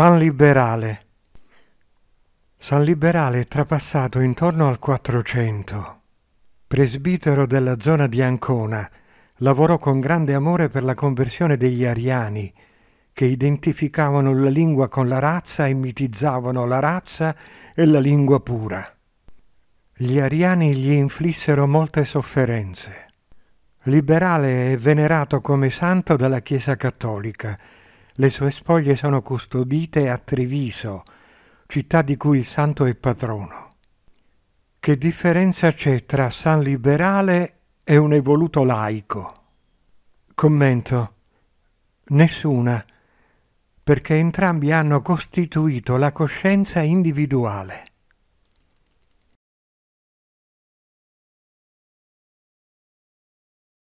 San Liberale San Liberale è trapassato intorno al 400. Presbitero della zona di Ancona, lavorò con grande amore per la conversione degli ariani, che identificavano la lingua con la razza e mitizzavano la razza e la lingua pura. Gli ariani gli inflissero molte sofferenze. Liberale è venerato come santo dalla Chiesa cattolica le sue spoglie sono custodite a Treviso, città di cui il santo è patrono. Che differenza c'è tra San Liberale e un evoluto laico? Commento. Nessuna, perché entrambi hanno costituito la coscienza individuale.